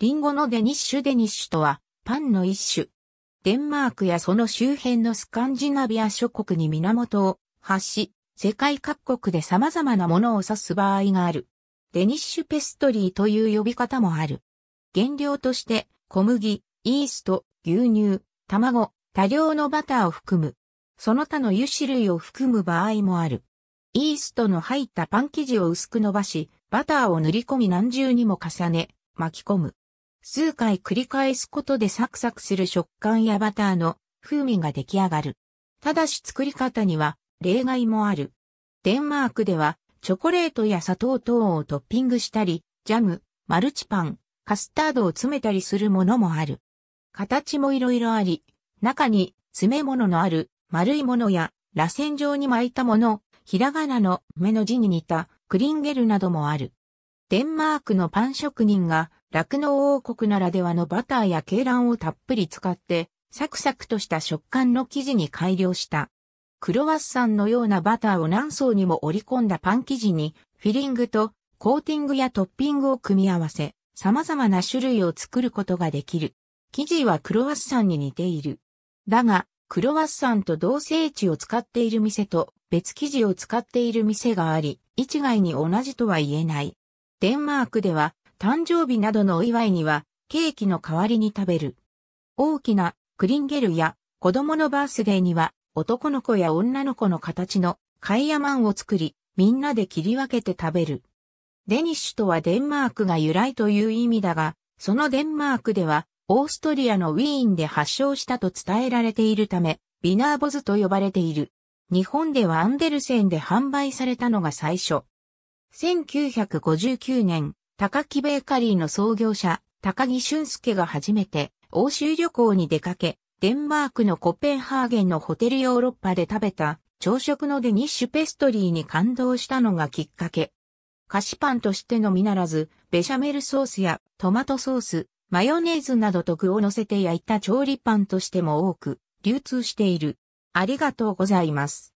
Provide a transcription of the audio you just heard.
リンゴのデニッシュデニッシュとは、パンの一種。デンマークやその周辺のスカンジナビア諸国に源を発し、世界各国で様々なものを指す場合がある。デニッシュペストリーという呼び方もある。原料として、小麦、イースト、牛乳、卵、多量のバターを含む。その他の油脂類を含む場合もある。イーストの入ったパン生地を薄く伸ばし、バターを塗り込み何重にも重ね、巻き込む。数回繰り返すことでサクサクする食感やバターの風味が出来上がる。ただし作り方には例外もある。デンマークではチョコレートや砂糖等をトッピングしたり、ジャム、マルチパン、カスタードを詰めたりするものもある。形もいろいろあり、中に詰め物のある丸いものや螺旋状に巻いたもの、ひらがなの目の字に似たクリンゲルなどもある。デンマークのパン職人が酪農王国ならではのバターや鶏卵をたっぷり使って、サクサクとした食感の生地に改良した。クロワッサンのようなバターを何層にも折り込んだパン生地に、フィリングとコーティングやトッピングを組み合わせ、様々な種類を作ることができる。生地はクロワッサンに似ている。だが、クロワッサンと同性値を使っている店と別生地を使っている店があり、一概に同じとは言えない。デンマークでは誕生日などのお祝いには、ケーキの代わりに食べる。大きなクリンゲルや子供のバースデーには、男の子や女の子の形のカイヤマンを作り、みんなで切り分けて食べる。デニッシュとはデンマークが由来という意味だが、そのデンマークでは、オーストリアのウィーンで発祥したと伝えられているため、ビナーボズと呼ばれている。日本ではアンデルセンで販売されたのが最初。1959年、高木ベーカリーの創業者、高木俊介が初めて欧州旅行に出かけ、デンマークのコペンハーゲンのホテルヨーロッパで食べた朝食のデニッシュペストリーに感動したのがきっかけ。菓子パンとしてのみならず、ベシャメルソースやトマトソース、マヨネーズなどと具を乗せて焼いた調理パンとしても多く流通している。ありがとうございます。